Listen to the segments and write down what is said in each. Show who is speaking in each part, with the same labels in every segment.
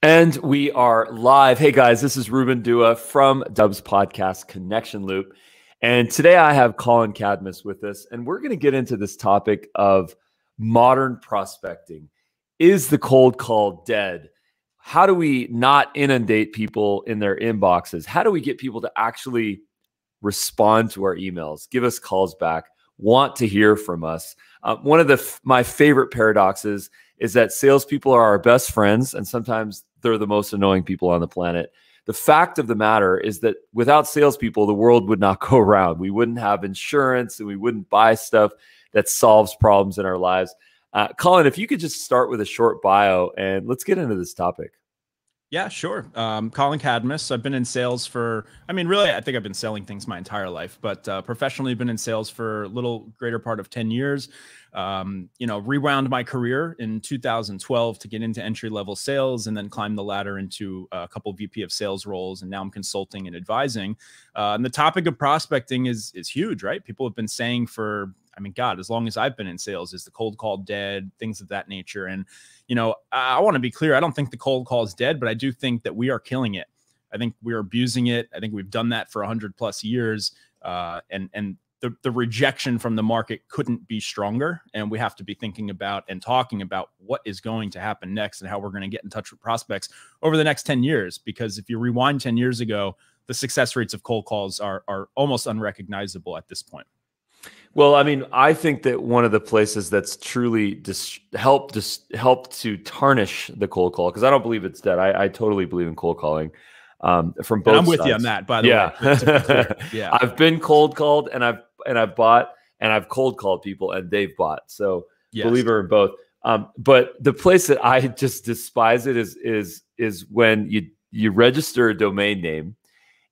Speaker 1: And we are live. Hey guys, this is Ruben Dua from Dubs Podcast Connection Loop. And today I have Colin Cadmus with us, and we're going to get into this topic of modern prospecting. Is the cold call dead? How do we not inundate people in their inboxes? How do we get people to actually respond to our emails, give us calls back, want to hear from us? Uh, one of the my favorite paradoxes is that salespeople are our best friends, and sometimes they're the most annoying people on the planet. The fact of the matter is that without salespeople, the world would not go around. We wouldn't have insurance and we wouldn't buy stuff that solves problems in our lives. Uh, Colin, if you could just start with a short bio and let's get into this topic.
Speaker 2: Yeah, sure. Um, Colin Cadmus. I've been in sales for, I mean, really, I think I've been selling things my entire life, but uh, professionally, been in sales for a little greater part of 10 years um, you know, rewound my career in 2012 to get into entry level sales and then climb the ladder into a couple of VP of sales roles. And now I'm consulting and advising. Uh, and the topic of prospecting is, is huge, right? People have been saying for, I mean, God, as long as I've been in sales, is the cold call dead? Things of that nature. And, you know, I, I want to be clear. I don't think the cold call is dead, but I do think that we are killing it. I think we're abusing it. I think we've done that for 100 plus years. Uh, and and the, the rejection from the market couldn't be stronger. And we have to be thinking about and talking about what is going to happen next and how we're going to get in touch with prospects over the next 10 years. Because if you rewind 10 years ago, the success rates of cold calls are, are almost unrecognizable at this point. Well, I mean,
Speaker 1: I think that one of the places that's truly dis- helped dis- helped to tarnish the cold call because I don't believe it's dead. I, I totally believe in cold calling um, from both. And I'm with sides. you on that, by the yeah. way. yeah, I've been cold called and I've and I've bought and I've cold called people and they've bought. So yes. believer in both. Um, but the place that I just despise it is is is when you you register a domain name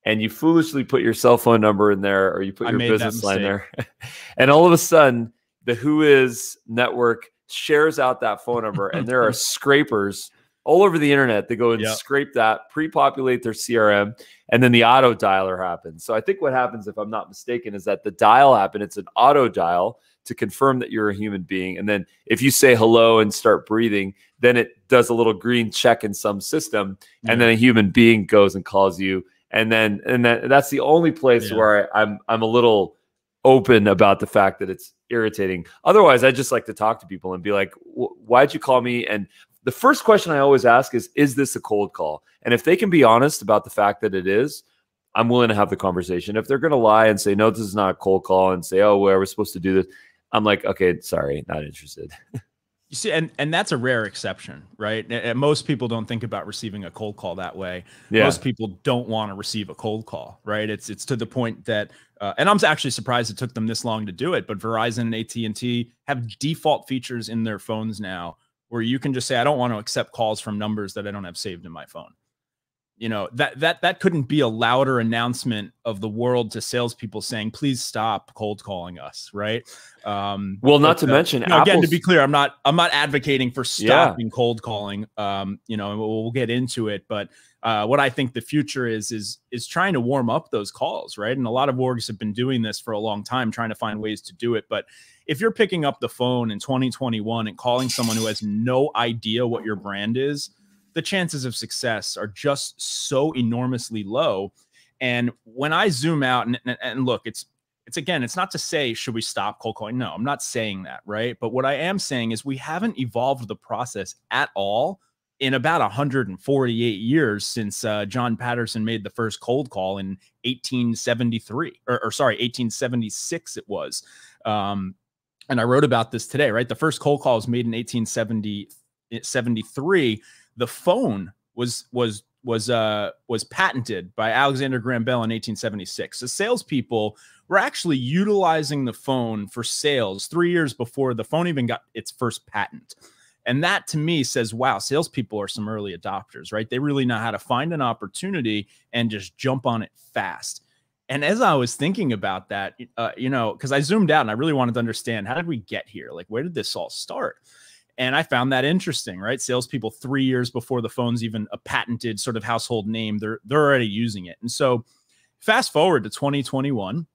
Speaker 1: and you foolishly put your cell phone number in there or you put I your business line there. and all of a sudden the Who is network shares out that phone number and there are scrapers all over the internet. They go and yep. scrape that, pre-populate their CRM, and then the auto dialer happens. So I think what happens, if I'm not mistaken, is that the dial app and it's an auto dial to confirm that you're a human being. And then if you say hello and start breathing, then it does a little green check in some system, yeah. and then a human being goes and calls you. And then and that's the only place yeah. where I, I'm I'm a little open about the fact that it's irritating. Otherwise, I just like to talk to people and be like, "Why'd you call me?" and the first question I always ask is, is this a cold call? And if they can be honest about the fact that it is, I'm willing to have the conversation. If they're going to lie and say, no, this is not a cold call and say, oh, well, we're supposed to do this, I'm like, okay, sorry, not interested.
Speaker 2: You see, and and that's a rare exception, right? And most people don't think about receiving a cold call that way. Yeah. Most people don't want to receive a cold call, right? It's it's to the point that, uh, and I'm actually surprised it took them this long to do it. But Verizon and AT and T have default features in their phones now where you can just say, I don't want to accept calls from numbers that I don't have saved in my phone you know that that that couldn't be a louder announcement of the world to salespeople saying, "Please stop cold calling us." Right? Um, well, not to uh, mention, you know, again, to be clear, I'm not I'm not advocating for stopping yeah. cold calling. Um, you know, we'll, we'll, get into it, but uh, what I think the future is is is trying to warm up those calls, right? And a lot of orgs have been doing this for a long time, trying to find ways to do it. But if you're picking up the phone in 2021 and calling someone who has no idea what your brand is, the chances of success are just so enormously low. And when I zoom out and, and, and look, it's it's again, it's not to say should we stop cold calling. No, I'm not saying that, right? But what I am saying is we haven't evolved the process at all in about 148 years since uh, John Patterson made the first cold call in 1873, or, or sorry, 1876 it was. Um, and I wrote about this today, right? The first cold call was made in 1873 the phone was was was uh, was patented by Alexander Graham Bell in 1876. The salespeople were actually utilizing the phone for sales three years before the phone even got its first patent. And that to me says, wow, salespeople are some early adopters, right? They really know how to find an opportunity and just jump on it fast. And as I was thinking about that, uh, you know, because I zoomed out and I really wanted to understand how did we get here? Like, where did this all start? And I found that interesting, right? Salespeople three years before the phone's even a patented sort of household name, they're they're already using it. And so fast forward to 2021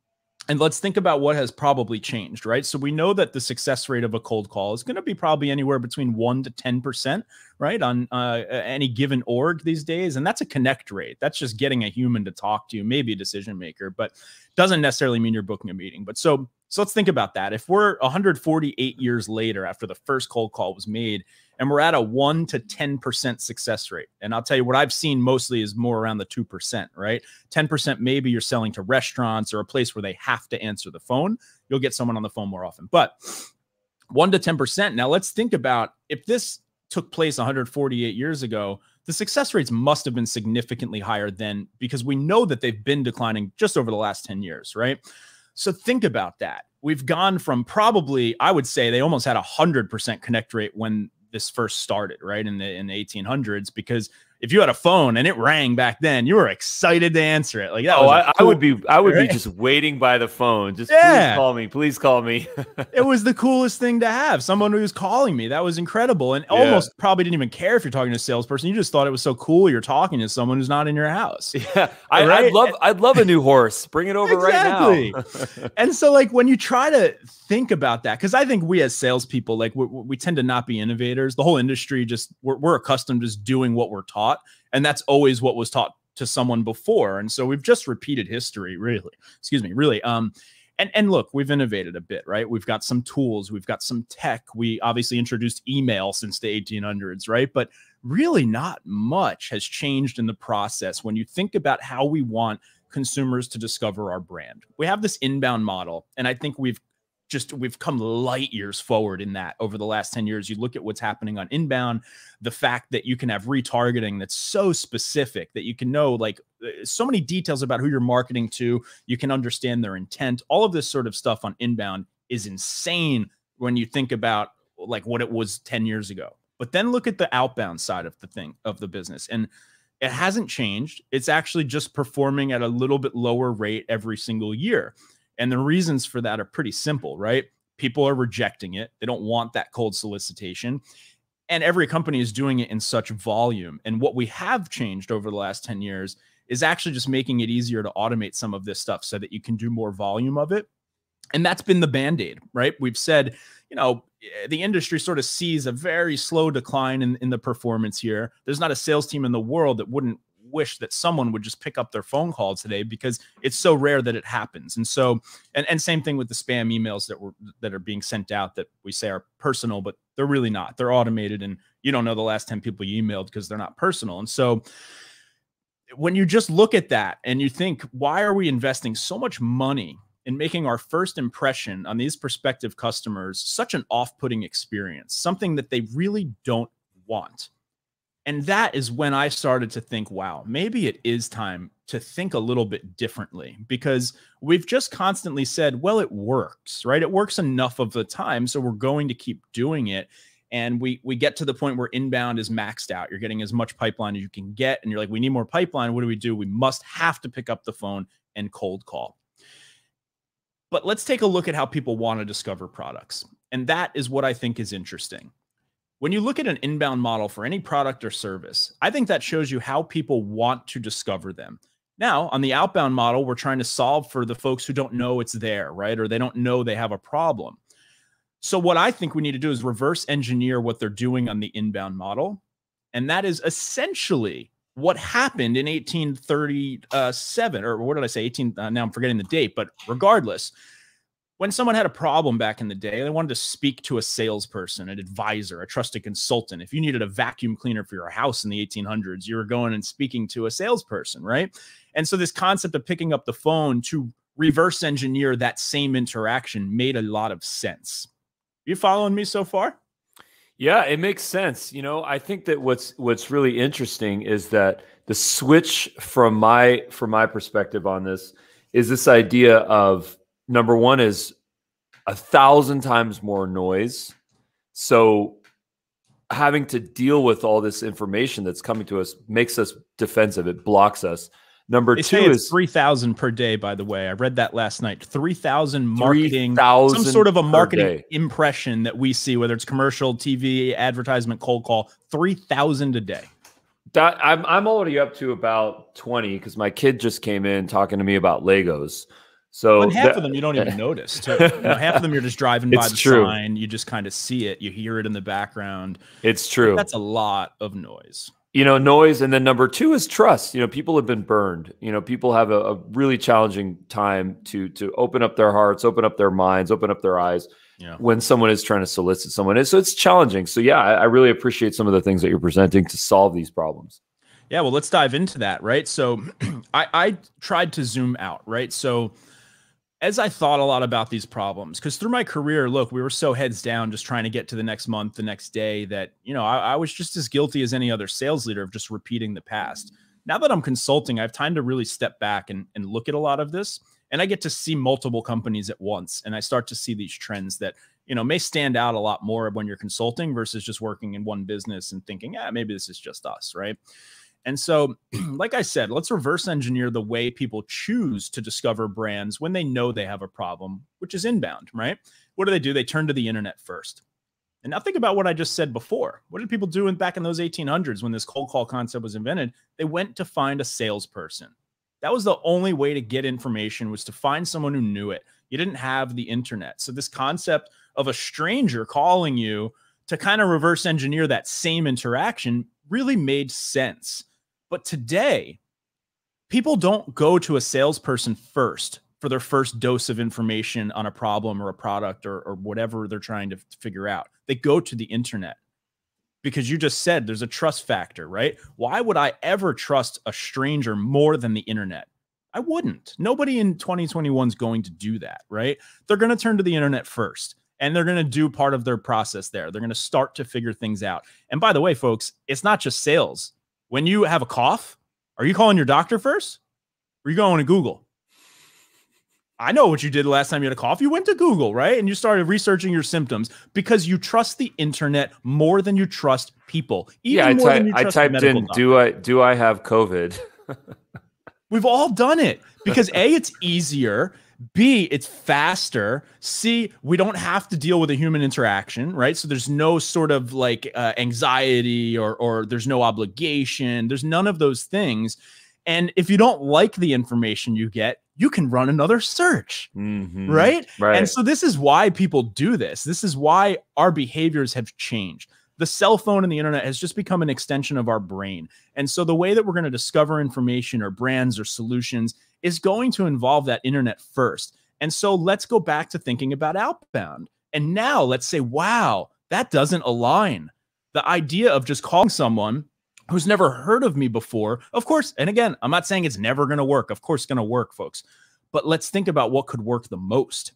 Speaker 2: and let's think about what has probably changed, right? So we know that the success rate of a cold call is going to be probably anywhere between one to ten percent, right, on uh, any given org these days, and that's a connect rate. That's just getting a human to talk to you, maybe a decision maker, but doesn't necessarily mean you're booking a meeting. But so so let's think about that. If we're 148 years later after the first cold call was made, and we're at a 1 to 10% success rate, and I'll tell you what I've seen mostly is more around the 2%, right? 10% maybe you're selling to restaurants or a place where they have to answer the phone. You'll get someone on the phone more often. But 1 to 10%. Now let's think about if this took place 148 years ago, the success rates must have been significantly higher than because we know that they've been declining just over the last 10 years, right? So think about that. We've gone from probably, I would say they almost had a hundred percent connect rate when this first started, right? In the in the 1800s, because if you had a phone and it rang back then, you were excited to answer it. Like that. Oh, I, cool, I, would be. I would right? be just waiting by the phone. Just yeah. please call me. Please call me. it was the coolest thing to have. Someone who was calling me. That was incredible. And yeah. almost probably didn't even care if you're talking to a salesperson. You just thought it was so cool. You're talking to someone who's not in your house. Yeah, I, right? I'd love. I'd love a new horse. Bring it over exactly. right now. and so, like when you try to think about that, because I think we as salespeople, like we, we, tend to not be innovators. The whole industry just we're, we're accustomed to just doing what we're taught taught. And that's always what was taught to someone before. And so we've just repeated history, really. Excuse me, really. Um, and, and look, we've innovated a bit, right? We've got some tools, we've got some tech. We obviously introduced email since the 1800s, right? But really, not much has changed in the process when you think about how we want consumers to discover our brand. We have this inbound model, and I think we've just we've come light years forward in that over the last 10 years. You look at what's happening on inbound, the fact that you can have retargeting that's so specific that you can know like uh, so many details about who you're marketing to, you can understand their intent. All of this sort of stuff on inbound is insane when you think about like what it was 10 years ago. But then look at the outbound side of the thing of the business and it hasn't changed. It's actually just performing at a little bit lower rate every single year. And the reasons for that are pretty simple, right? People are rejecting it. They don't want that cold solicitation. And every company is doing it in such volume. And what we have changed over the last 10 years is actually just making it easier to automate some of this stuff so that you can do more volume of it. And that's been the band aid, right? We've said, you know, eh, the industry sort of sees a very slow decline in, in the performance here. There's not a sales team in the world that wouldn't wish that someone would just pick up their phone call today because it's so rare that it happens. And so, and, and same thing with the spam emails that were that are being sent out that we say are personal, but they're really not. They're automated, and you don't know the last ten people you emailed because they're not personal. And so, when you just look at that and you think, why are we investing so much money in making our first impression on these prospective customers such an off putting experience, something that they really don't want? And that is when I started to think, wow, maybe it is time to think a little bit differently because we've just constantly said, well, it works, right? It works enough of the time. So we're going to keep doing it. And we we get to the point where inbound is maxed out. You're getting as much pipeline as you can get. And you're like, we need more pipeline. What do we do? We must have to pick up the phone and cold call. But let's take a look at how people want to discover products. And that is what I think is interesting. When you look at an inbound model for any product or service, I think that shows you how people want to discover them. Now, on the outbound model, we're trying to solve for the folks who don't know it's there, right? Or they don't know they have a problem. So, what I think we need to do is reverse engineer what they're doing on the inbound model. And that is essentially what happened in 1837, uh, or what did I say? 18, uh, now I'm forgetting the date, but regardless, when someone had a problem back in the day, they wanted to speak to a salesperson, an advisor, a trusted consultant. If you needed a vacuum cleaner for your house in the 1800s, you were going and speaking to a salesperson, right? And so this concept of picking up the phone to reverse engineer that same interaction made a lot of sense. You following me so far? Yeah, it makes
Speaker 1: sense. You know, I think that what's what's really interesting is that the switch from my from my perspective on this is this idea of number one is a thousand times more noise. So having to deal with all this information that's coming to us makes us defensive. It blocks us. Number they two is
Speaker 2: three thousand per day. By the way, I read that last night. Three thousand marketing, 3, some sort of a marketing impression that we see, whether it's commercial, TV, advertisement, cold call. Three thousand a day.
Speaker 1: That, I'm I'm already up to about twenty because my kid just came in talking to me about Legos. So half that, of them you don't even notice. You know, half of them you're
Speaker 2: just driving by the true. sign, you just kind of see it, you hear it in the background. It's true. That's a lot of noise.
Speaker 1: You know, noise, and then number two is trust. You know, people have been burned. You know, people have a, a really challenging time to to open up their hearts, open up their minds, open up their eyes. Yeah. when someone is trying to solicit someone. And so it's challenging. So yeah, I, I, really appreciate some of the things that you're presenting to solve these problems.
Speaker 2: Yeah, well, let's dive into that, right? So I, I tried to zoom out, right? So as I thought a lot about these problems, because through my career, look, we were so heads down just trying to get to the next month, the next day that, you know, I, I, was just as guilty as any other sales leader of just repeating the past. Now that I'm consulting, I have time to really step back and, and look at a lot of this. And I get to see multiple companies at once. And I start to see these trends that, you know, may stand out a lot more when you're consulting versus just working in one business and thinking, yeah, maybe this is just us, right? And so, like I said, let's reverse engineer the way people choose to discover brands when they know they have a problem, which is inbound, right? What do they do? They turn to the internet first. And now think about what I just said before. What did people do in, back in those 1800s when this cold call concept was invented? They went to find a salesperson. That was the only way to get information was to find someone who knew it. You didn't have the internet. So this concept of a stranger calling you to kind of reverse engineer that same interaction really made sense. But today, people don't go to a salesperson first for their first dose of information on a problem or a product or, or whatever they're trying to figure out. They go to the internet because you just said there's a trust factor, right? Why would I ever trust a stranger more than the internet? I wouldn't. Nobody in 2021 is going to do that, right? They're going to turn to the internet first and they're going to do part of their process there. They're going to start to figure things out. And by the way, folks, it's not just sales when you have a cough, are you calling your doctor first? Or are you going to Google? I know what you did last time you had a cough. You went to Google, right? And you started researching your symptoms because you trust the internet more than you trust people. yeah, I, ty- I typed in, doctor. "Do
Speaker 1: I do I have COVID?"
Speaker 2: We've all done it because a it's easier B, it's faster. C, we don't have to deal with a human interaction, right? So there's no sort of like uh, anxiety or or there's no obligation. There's none of those things. And if you don't like the information you get, you can run another search, mm-hmm. right? right? And so this is why people do this. This is why our behaviors have changed the cell phone and the internet has just become an extension of our brain. And so the way that we're going to discover information or brands or solutions is going to involve that internet first. And so let's go back to thinking about outbound. And now let's say, wow, that doesn't align. The idea of just calling someone who's never heard of me before, of course, and again, I'm not saying it's never going to work. Of course, it's going to work, folks. But let's think about what could work the most.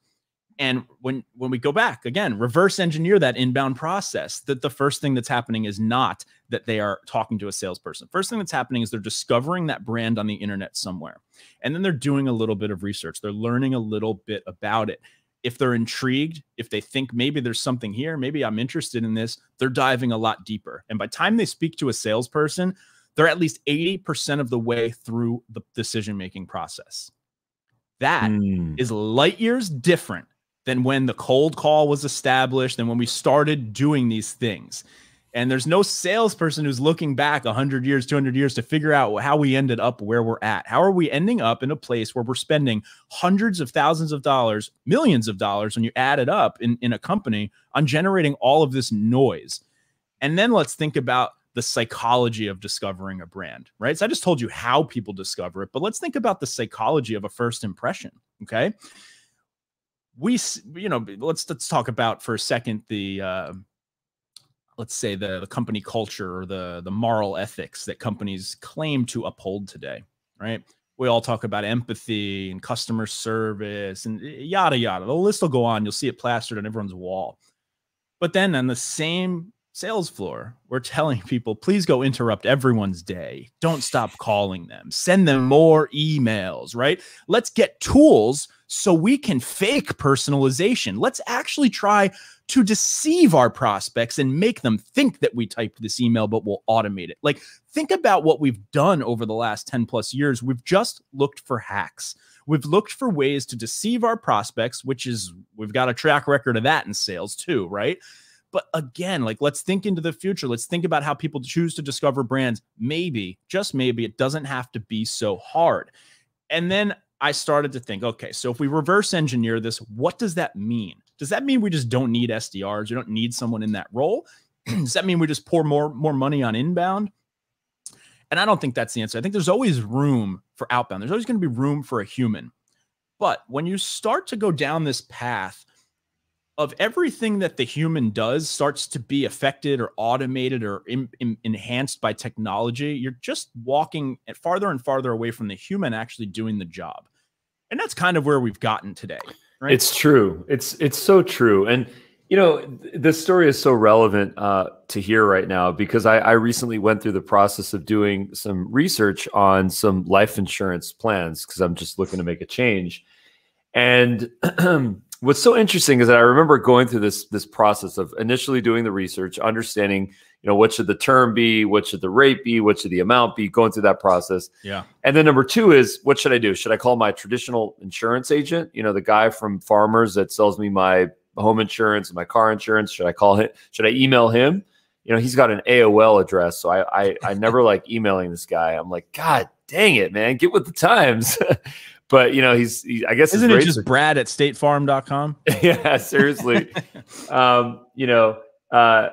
Speaker 2: And when when we go back again, reverse engineer that inbound process. That the first thing that's happening is not that they are talking to a salesperson. First thing that's happening is they're discovering that brand on the internet somewhere. And then they're doing a little bit of research. They're learning a little bit about it. If they're intrigued, if they think maybe there's something here, maybe I'm interested in this, they're diving a lot deeper. And by time they speak to a salesperson, they're at least 80% of the way through the decision making process. That mm. is light years different than when the cold call was established and when we started doing these things. And there's no salesperson who's looking back 100 years, 200 years to figure out how we ended up where we're at. How are we ending up in a place where we're spending hundreds of thousands of dollars, millions of dollars when you add it up in, in a company on generating all of this noise? And then let's think about the psychology of discovering a brand, right? So I just told you how people discover it, but let's think about the psychology of a first impression, okay? we you know let's let's talk about for a second the uh, let's say the the company culture or the the moral ethics that companies claim to uphold today, right? We all talk about empathy and customer service and eh, yada yada. The list will go on. You'll see it plastered on everyone's wall. But then on the same sales floor, we're telling people, please go interrupt everyone's day. Don't stop calling them. Send them more emails, right? Let's get tools so we can fake personalization. Let's actually try to deceive our prospects and make them think that we typed this email, but we'll automate it. Like, think about what we've done over the last 10 plus years. We've just looked for hacks. We've looked for ways to deceive our prospects, which is, we've got a track record of that in sales too, right? But again, like let's think into the future. Let's think about how people choose to discover brands. Maybe, just maybe, it doesn't have to be so hard. And then I started to think, okay, so if we reverse engineer this, what does that mean? Does that mean we just don't need SDRs? You don't need someone in that role? does that mean we just pour more more money on inbound? And I don't think that's the answer. I think there's always room for outbound. There's always going to be room for a human. But when you start to go down this path of everything that the human does starts to be affected or automated or in, in, enhanced by technology, you're just walking farther and farther away from the human actually doing the job. And that's kind of where we've gotten today. Right?
Speaker 1: It's true. It's it's so true. And you know, this story is so relevant uh, to hear right now because I, I recently went through the process of doing some research on some life insurance plans because I'm just looking to make a change. And what's so interesting is that I remember going through this this process of initially doing the research, understanding, you know, what should the term be, what should the rate be, what should the amount be, going through that process. Yeah. And then number two is what should I do? Should I call my traditional insurance agent, you know, the guy from Farmers that sells me my home insurance and my car insurance? Should I call him? Should I email him? You know, he's got an AOL address, so I I, I never like emailing this guy. I'm like, God dang it, man, get with the times. but you know he's he, I guess isn't it just are-
Speaker 2: Brad at StateFarm.com?
Speaker 1: yeah, seriously. um, you know, uh,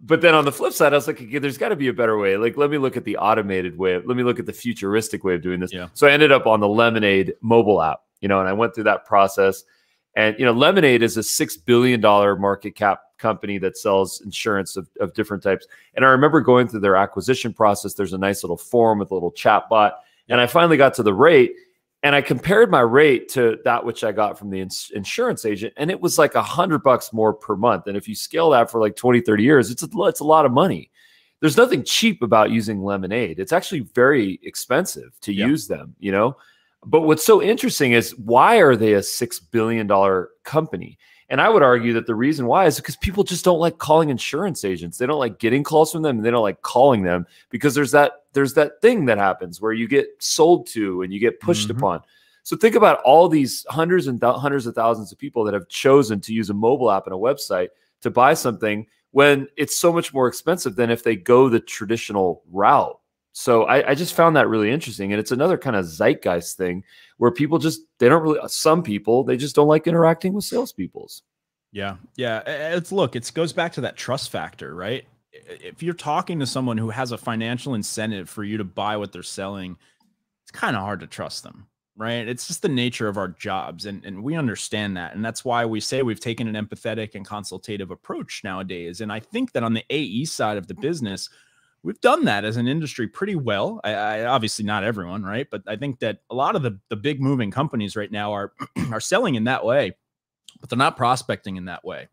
Speaker 1: but then on the flip side, I was like, okay, there's got to be a better way. Like, let me look at the automated way. Let me look at the futuristic way of doing this. Yeah. So I ended up on the Lemonade mobile app, you know, and I went through that process. And you know, Lemonade is a six billion dollar market cap company that sells insurance of, of different types. And I remember going through their acquisition process. There's a nice little form with a little chat bot. And I finally got to the rate and I compared my rate to that which I got from the ins insurance agent, and it was like a hundred bucks more per month. And if you scale that for like 20, 30 years, it's a, it's a lot of money. There's nothing cheap about using lemonade. It's actually very expensive to yeah. use them, you know. But what's so interesting is why are they a six billion dollar company? And I would argue that the reason why is because people just don't like calling insurance agents. They don't like getting calls from them. And they don't like calling them because there's that there's that thing that happens where you get sold to and you get pushed mm -hmm. upon. So think about all these hundreds and hundreds of thousands of people that have chosen to use a mobile app and a website to buy something when it's so much more expensive than if they go the traditional route. So I, I, just found that really interesting, and it's another kind of zeitgeist thing where people just they don't really some people they just don't like interacting with salespeople.
Speaker 2: Yeah, yeah. It's look, it goes back to that trust factor, right? if you're talking to someone who has a financial incentive for you to buy what they're selling, it's kind of hard to trust them, right? It's just the nature of our jobs. And, and we understand that. And that's why we say we've taken an empathetic and consultative approach nowadays. And I think that on the AE side of the business, we've done that as an industry pretty well. I, I obviously not everyone, right? But I think that a lot of the, the big moving companies right now are are selling in that way, but they're not prospecting in that way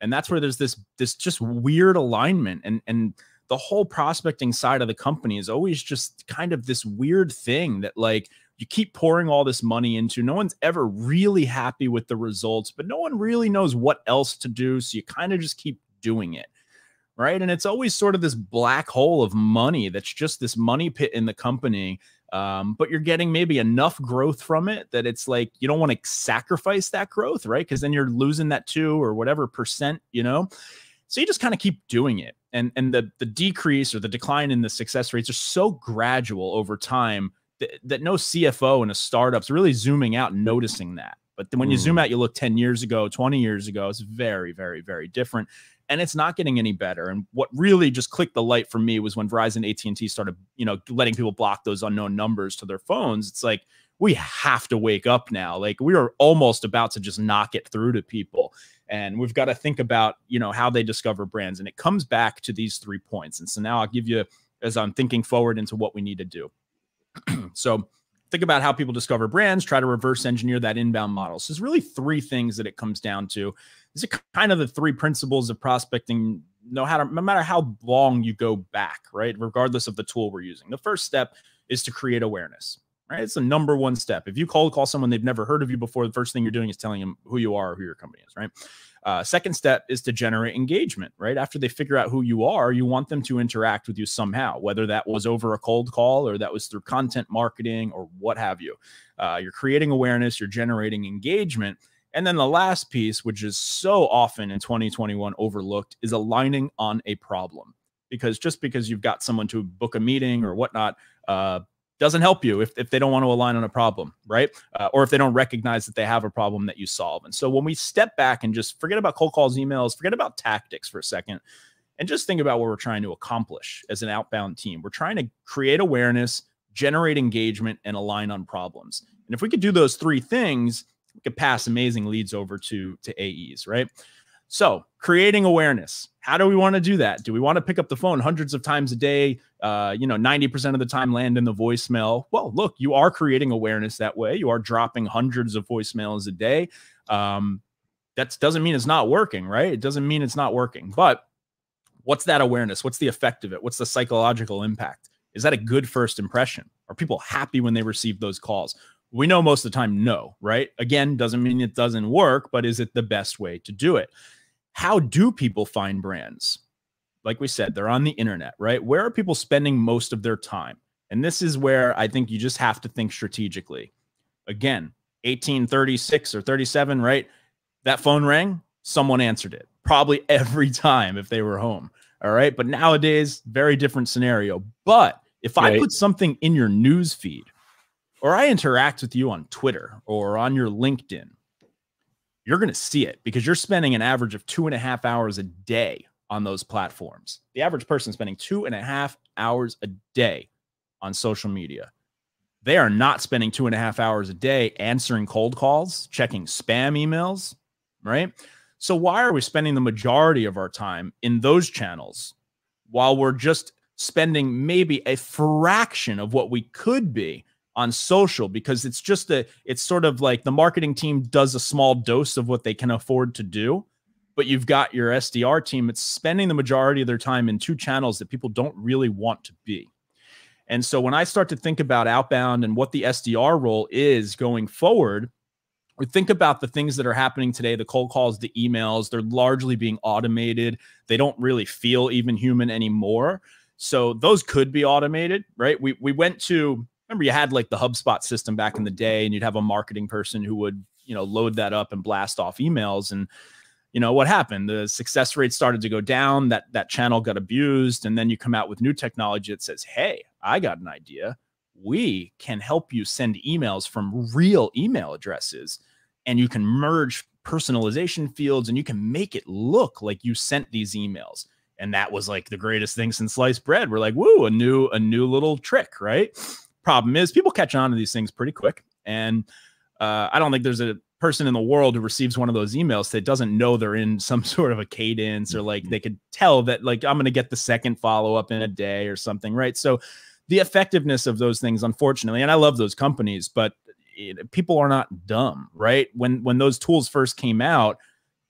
Speaker 2: and that's where there's this this just weird alignment and and the whole prospecting side of the company is always just kind of this weird thing that like you keep pouring all this money into no one's ever really happy with the results but no one really knows what else to do so you kind of just keep doing it right and it's always sort of this black hole of money that's just this money pit in the company um, but you're getting maybe enough growth from it that it's like you don't want to sacrifice that growth, right? Because then you're losing that two or whatever percent, you know. So you just kind of keep doing it, and and the the decrease or the decline in the success rates are so gradual over time that, that no CFO in a startup's really zooming out and noticing that. But when you zoom hmm. out, you look 10 years ago, 20 years ago, it's very, very, very different and it's not getting any better. And what really just clicked the light for me was when Verizon, AT and T started, you know, letting people block those unknown numbers to their phones. It's like we have to wake up now. Like we are almost about to just knock it through to people, and we've got to think about you know how they discover brands. And it comes back to these three points. And so now I'll give you as I'm thinking forward into what we need to do. so think about how people discover brands, try to reverse engineer that inbound model. So there's really three things that it comes down to. These are kind of the three principles of prospecting. Know how to, no matter how long you go back, right? Regardless of the tool we're using. The first step is to create awareness right? It's the number one step. If you cold call someone they've never heard of you before, the first thing you're doing is telling them who you are or who your company is, right? Uh, second step is to generate engagement, right? After they figure out who you are, you want them to interact with you somehow, whether that was over a cold call or that was through content marketing or what have you. Uh, you're creating awareness, you're generating engagement. And then the last piece, which is so often in 2021 overlooked, is aligning on a problem. Because just because you've got someone to book a meeting or whatnot, uh, doesn't help you if, if they don't want to align on a problem, right? Uh, or if they don't recognize that they have a problem that you solve. And so when we step back and just forget about cold calls, emails, forget about tactics for a second, and just think about what we're trying to accomplish as an outbound team, we're trying to create awareness, generate engagement, and align on problems. And if we could do those three things, we could pass amazing leads over to, to AEs, right? So creating awareness. How do we want to do that? Do we want to pick up the phone hundreds of times a day, uh, you know, 90% of the time land in the voicemail. Well, look, you are creating awareness that way. You are dropping hundreds of voicemails a day. Um, that doesn't mean it's not working, right? It doesn't mean it's not working. But what's that awareness? What's the effect of it? What's the psychological impact? Is that a good first impression? Are people happy when they receive those calls? We know most of the time, no, right? Again, doesn't mean it doesn't work, but is it the best way to do it? How do people find brands? like we said, they're on the internet, right? Where are people spending most of their time? And this is where I think you just have to think strategically. Again, 1836 or 37, right? That phone rang, someone answered it probably every time if they were home. All right. But nowadays, very different scenario. But if right. I put something in your news feed or I interact with you on Twitter or on your LinkedIn, you're going to see it because you're spending an average of two and a half hours a day on those platforms. The average person spending two and a half hours a day on social media. They are not spending two and a half hours a day answering cold calls, checking spam emails, right? So, why are we spending the majority of our time in those channels while we're just spending maybe a fraction of what we could be on social because it's just a it's sort of like the marketing team does a small dose of what they can afford to do but you've got your SDR team that's spending the majority of their time in two channels that people don't really want to be. And so when I start to think about outbound and what the SDR role is going forward, we think about the things that are happening today the cold calls, the emails, they're largely being automated. They don't really feel even human anymore. So those could be automated, right? We, we went to, remember, you had like the HubSpot system back in the day, and you'd have a marketing person who would you know load that up and blast off emails and you know what happened the success rate started to go down that that channel got abused and then you come out with new technology that says hey i got an idea we can help you send emails from real email addresses and you can merge personalization fields and you can make it look like you sent these emails and that was like the greatest thing since sliced bread we're like woo a new a new little trick right problem is people catch on to these things pretty quick and uh, i don't think there's a person in the world who receives one of those emails that doesn't know they're in some sort of a cadence or like mm-hmm. they could tell that like I'm going to get the second follow up in a day or something, right? So the effectiveness of those things unfortunately and I love those companies, but it, eh, people are not dumb, right? When when those tools first came out,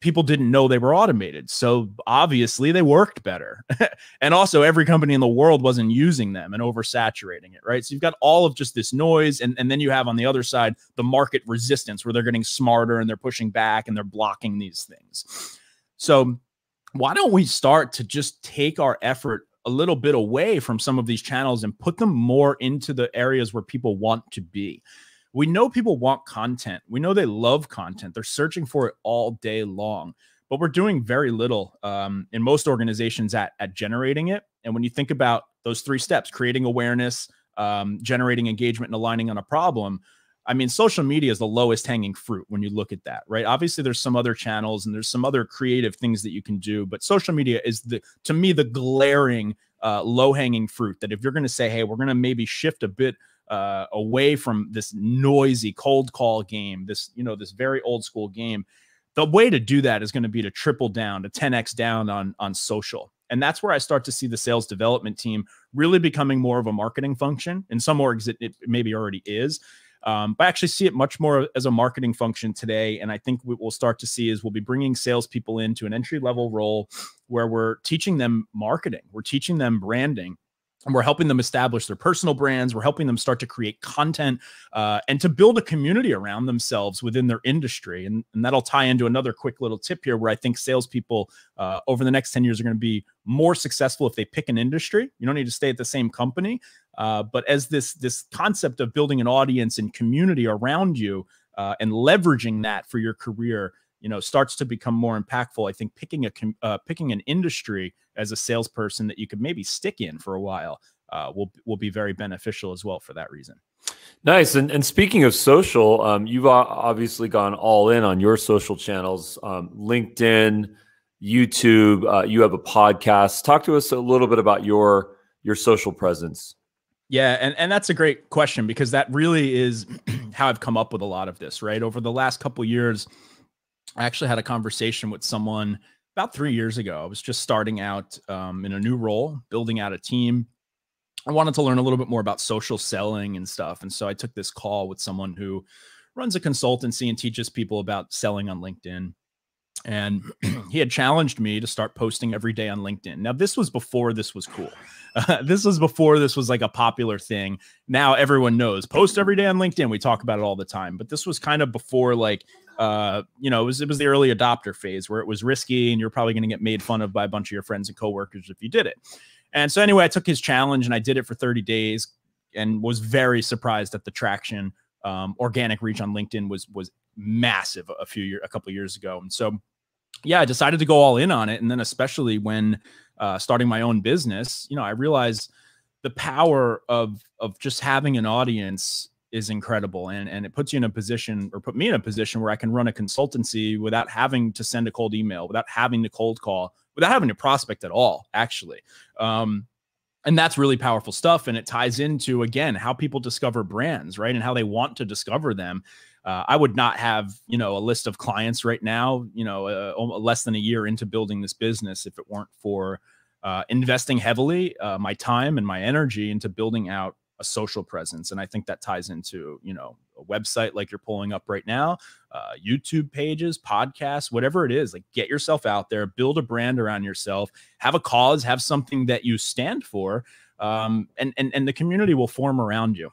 Speaker 2: people didn't know they were automated. So obviously they worked better. and also every company in the world wasn't using them and oversaturating it, right? So you've got all of just this noise and and then you have on the other side the market resistance where they're getting smarter and they're pushing back and they're blocking these things. So why don't we start to just take our effort a little bit away from some of these channels and put them more into the areas where people want to be. We know people want content. We know they love content. They're searching for it all day long, but we're doing very little um, in most organizations at, at generating it. And when you think about those three steps, creating awareness, um, generating engagement, and aligning on a problem, I mean, social media is the lowest hanging fruit when you look at that, right? Obviously, there's some other channels and there's some other creative things that you can do, but social media is the, to me, the glaring uh, low hanging fruit that if you're going to say, hey, we're going to maybe shift a bit uh, away from this noisy cold call game, this, you know, this very old school game, the way to do that is going to be to triple down, to 10x down on, on social. And that's where I start to see the sales development team really becoming more of a marketing function. In some orgs, it, it maybe already is. Um, but I actually see it much more as a marketing function today. And I think what we'll start to see is we'll be bringing salespeople into an entry level role where we're teaching them marketing, we're teaching them branding, and we're helping them establish their personal brands we're helping them start to create content uh, and to build a community around themselves within their industry and, and, that'll tie into another quick little tip here where i think salespeople uh, over the next 10 years are going to be more successful if they pick an industry you don't need to stay at the same company uh, but as this this concept of building an audience and community around you uh, and leveraging that for your career you know starts to become more impactful i think picking a uh, picking an industry as a salesperson that you could maybe stick in for a while uh, will will be very beneficial as well for that reason
Speaker 1: Nice. And, and speaking of social, um, you've obviously gone all in on your social channels um, LinkedIn, YouTube. Uh, you have a podcast. Talk to us a little bit about your your social presence.
Speaker 2: Yeah, and, and that's a great question because that really is how I've come up with a lot of this, right? Over the last couple years, I actually had a conversation with someone about three years ago. I was just starting out um, in a new role, building out a team. I wanted to learn a little bit more about social selling and stuff. And so I took this call with someone who runs a consultancy and teaches people about selling on LinkedIn. And he had challenged me to start posting every day on LinkedIn. Now, this was before this was cool. this was before this was like a popular thing. Now everyone knows post every day on LinkedIn. We talk about it all the time, but this was kind of before like, uh, you know, it was, it was the early adopter phase where it was risky and you're probably going to get made fun of by a bunch of your friends and coworkers if you did it. And so anyway, I took his challenge and I did it for 30 days and was very surprised at the traction. Um, organic reach on LinkedIn was was massive a few years, a couple years ago. And so yeah, I decided to go all in on it. And then, especially when uh, starting my own business, you know, I realized the power of of just having an audience is incredible and and it puts you in a position or put me in a position where I can run a consultancy without having to send a cold email without having to cold call without having to prospect at all actually um, and that's really powerful stuff and it ties into again how people discover brands right and how they want to discover them uh, I would not have you know a list of clients right now, you know, uh, uh less than a year into building this business if it weren't for uh, investing heavily uh, my time and my energy into building out a social presence. And I think that ties into you know a website like you're pulling up right now, uh, YouTube pages, podcasts, whatever it is. Like get yourself out there, build a brand around yourself, have a cause, have something that you stand for, um, and and and the community will form around you.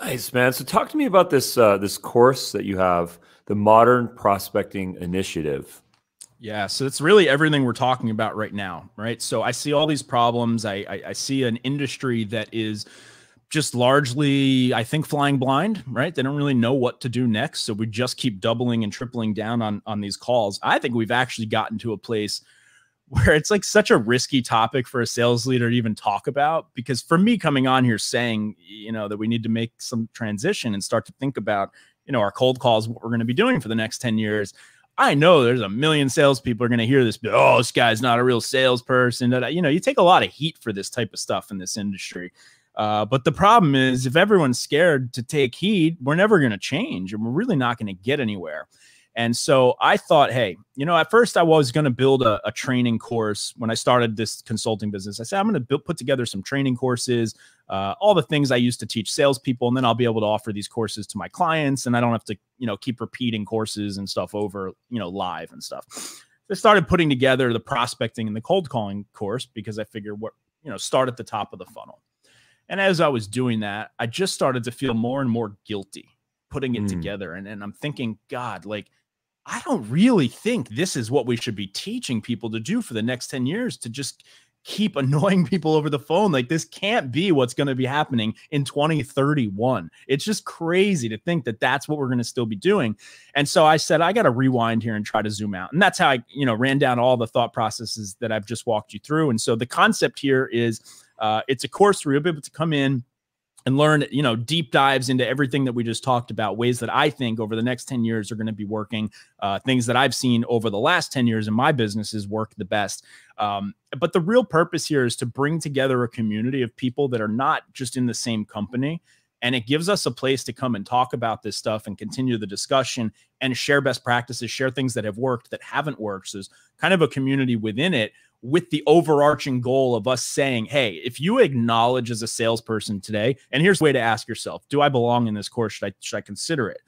Speaker 1: Nice, man. So talk to me about this uh, this course that you have, the Modern Prospecting Initiative.
Speaker 2: Yeah, so it's really everything we're talking about right now, right? So I see all these problems. I, I, I see an industry that is just largely, I think, flying blind, right? They don't really know what to do next. So we just keep doubling and tripling down on on these calls. I think we've actually gotten to a place where it's like such a risky topic for a sales leader to even talk about because for me coming on here saying you know that we need to make some transition and start to think about you know our cold calls what we're going to be doing for the next 10 years i know there's a million salespeople are going to hear this but, oh this guy's not a real salesperson you know you take a lot of heat for this type of stuff in this industry uh, but the problem is if everyone's scared to take heat we're never going to change and we're really not going to get anywhere and so I thought, hey, you know, at first I was going to build a, a, training course when I started this consulting business. I said, I'm going to put together some training courses, uh, all the things I used to teach salespeople, and then I'll be able to offer these courses to my clients. And I don't have to, you know, keep repeating courses and stuff over, you know, live and stuff. I started putting together the prospecting and the cold calling course because I figured what, you know, start at the top of the funnel. And as I was doing that, I just started to feel more and more guilty putting it mm. together. And, and I'm thinking, God, like, I don't really think this is what we should be teaching people to do for the next 10 years to just keep annoying people over the phone. Like this can't be what's going to be happening in 2031. It's just crazy to think that that's what we're going to still be doing. And so I said, I got to rewind here and try to zoom out. And that's how I, you know, ran down all the thought processes that I've just walked you through. And so the concept here is uh, it's a course where you'll be able to come in and learn, you know, deep dives into everything that we just talked about, ways that I think over the next 10 years are going to be working, uh, things that I've seen over the last 10 years in my businesses work the best. Um, but the real purpose here is to bring together a community of people that are not just in the same company. And it gives us a place to come and talk about this stuff and continue the discussion and share best practices, share things that have worked, that haven't worked. So there's kind of a community within it with the overarching goal of us saying, hey, if you acknowledge as a salesperson today, and here's a way to ask yourself, do I belong in this course? Should I should I consider it?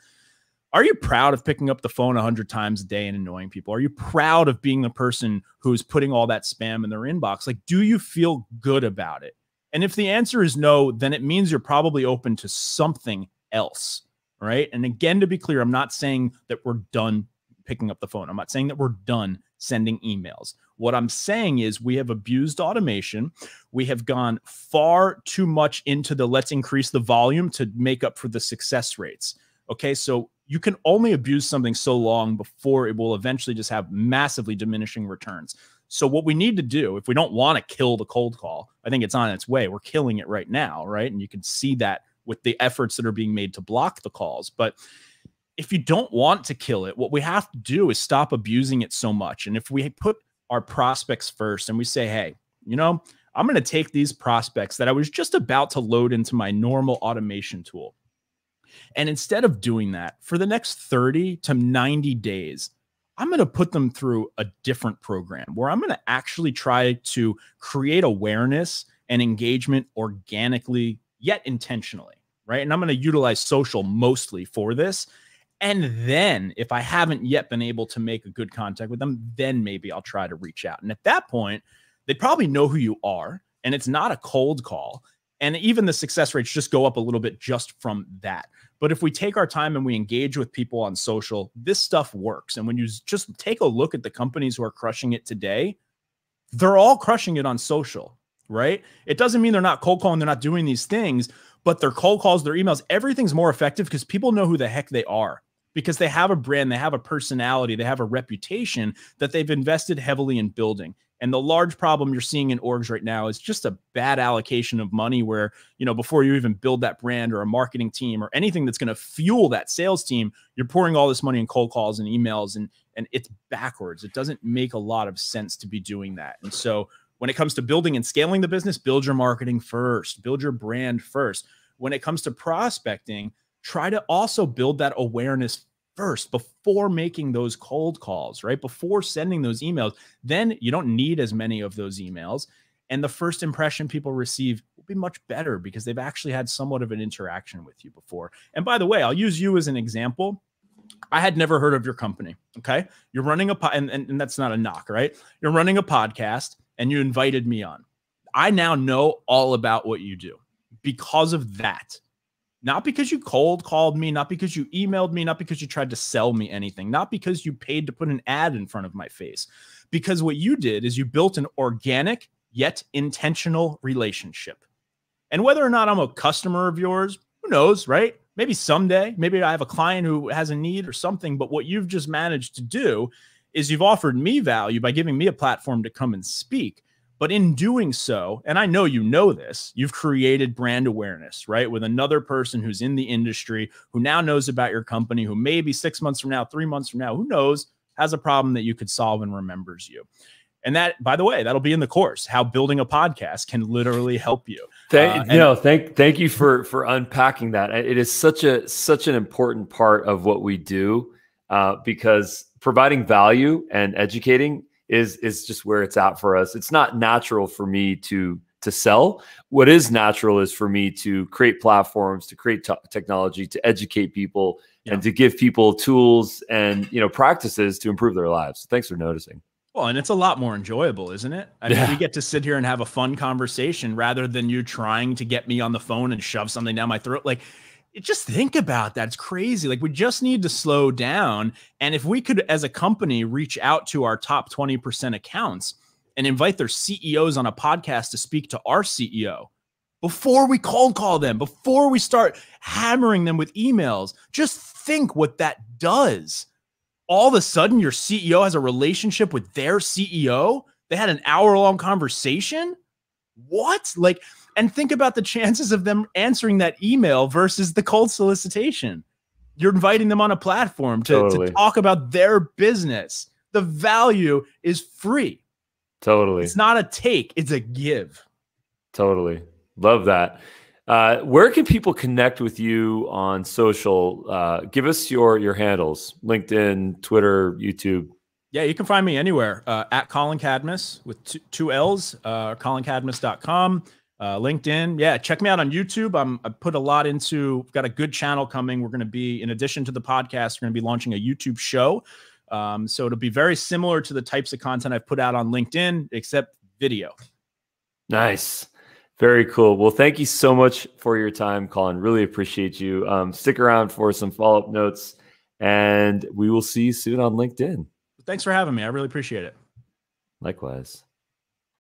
Speaker 2: Are you proud of picking up the phone 100 times a day and annoying people? Are you proud of being the person who's putting all that spam in their inbox? Like, do you feel good about it? And if the answer is no, then it means you're probably open to something else. Right. And again, to be clear, I'm not saying that we're done picking up the phone. I'm not saying that we're done sending emails. What I'm saying is we have abused automation. We have gone far too much into the let's increase the volume to make up for the success rates. Okay, so you can only abuse something so long before it will eventually just have massively diminishing returns. So what we need to do if we don't want to kill the cold call, I think it's on its way. We're killing it right now, right? And you can see that with the efforts that are being made to block the calls, but if you don't want to kill it, what we have to do is stop abusing it so much. And if we put our prospects first and we say, hey, you know, I'm going to take these prospects that I was just about to load into my normal automation tool. And instead of doing that for the next 30 to 90 days, I'm going to put them through a different program where I'm going to actually try to create awareness and engagement organically, yet intentionally. Right. And I'm going to utilize social mostly for this and then, if I haven't yet been able to make a good contact with them, then maybe I'll try to reach out. And at that point, they probably know who you are, and it's not a cold call. And even the success rates just go up a little bit just from that. But if we take our time and we engage with people on social, this stuff works. And when you just take a look at the companies who are crushing it today, they're all crushing it on social, right? It doesn't mean they're not cold calling, they're not doing these things, but their cold calls, their emails, everything's more effective because people know who the heck they are because they have a brand, they have a personality, they have a reputation that they've invested heavily in building. And the large problem you're seeing in orgs right now is just a bad allocation of money where, you know, before you even build that brand or a marketing team or anything that's going to fuel that sales team, you're pouring all this money in cold calls and emails and and it's backwards. It doesn't make a lot of sense to be doing that. And so when it comes to building and scaling the business, build your marketing first, build your brand first. When it comes to prospecting, try to also build that awareness first before making those cold calls, right? Before sending those emails. Then you don't need as many of those emails. And the first impression people receive will be much better because they've actually had somewhat of an interaction with you before. And by the way, I'll use you as an example. I had never heard of your company. Okay. You're running a pod, and, and, and that's not a knock, right? You're running a podcast and you invited me on. I now know all about what you do because of that not because you cold called me, not because you emailed me, not because you tried to sell me anything, not because you paid to put an ad in front of my face. Because what you did is you built an organic yet intentional relationship. And whether or not I'm a customer of yours, who knows, right? Maybe someday, maybe I have a client who has a need or something, but what you've just managed to do is you've offered me value by giving me a platform to come and speak. But in doing so, and I know you know this, you've created brand awareness, right? With another person who's in the industry who now knows about your company, who maybe six months from now, three months from now, who knows, has a problem that you could solve and remembers you. And that, by the way, that'll be in the course how building a podcast can literally help you. Thank, uh, and- no, thank thank you for for unpacking that. It is such a such an important
Speaker 1: part of what we do uh, because providing value and educating is is just where it's at for us. It's not natural for me to to sell. What is natural is for me to create platforms, to create t- technology, to educate people, yeah. and to give people tools and you know practices to improve their lives. Thanks for noticing.
Speaker 2: Well, and it's a lot more enjoyable, isn't it? I mean, yeah. we get to sit here and have a fun conversation rather than you trying to get me on the phone and shove something down my throat. Like just think about that. It's crazy. Like we just need to slow down. And if we could, as a company, reach out to our top 20% accounts and invite their CEOs on a podcast to speak to our CEO before we cold call them, before we start hammering them with emails, just think what that does. All of a sudden, your CEO has a relationship with their CEO. They had an hour long conversation what? Like, and think about the chances of them answering that email versus the cold solicitation. You're inviting them on a platform to, totally. to talk about their business. The value is free. Totally. It's not a take, it's a give.
Speaker 1: Totally. Love that. Uh, where can people connect with you on social? Uh, give us your your handles: LinkedIn, Twitter, YouTube.
Speaker 2: Yeah, you can find me anywhere uh, at Colin Cadmus with two, two L's, uh, colincadmus.com, uh, LinkedIn. Yeah, check me out on YouTube. I'm, I put a lot into, got a good channel coming. We're going to be, in addition to the podcast, we're going to be launching a YouTube show. Um, so it'll be very similar to the types of content I've put out on LinkedIn, except video.
Speaker 1: Nice. Very cool. Well, thank you so much for your time, Colin. Really appreciate you. Um, stick around for some follow up notes, and we will see you soon on LinkedIn.
Speaker 2: Thanks for having me. I really appreciate it.
Speaker 1: Likewise.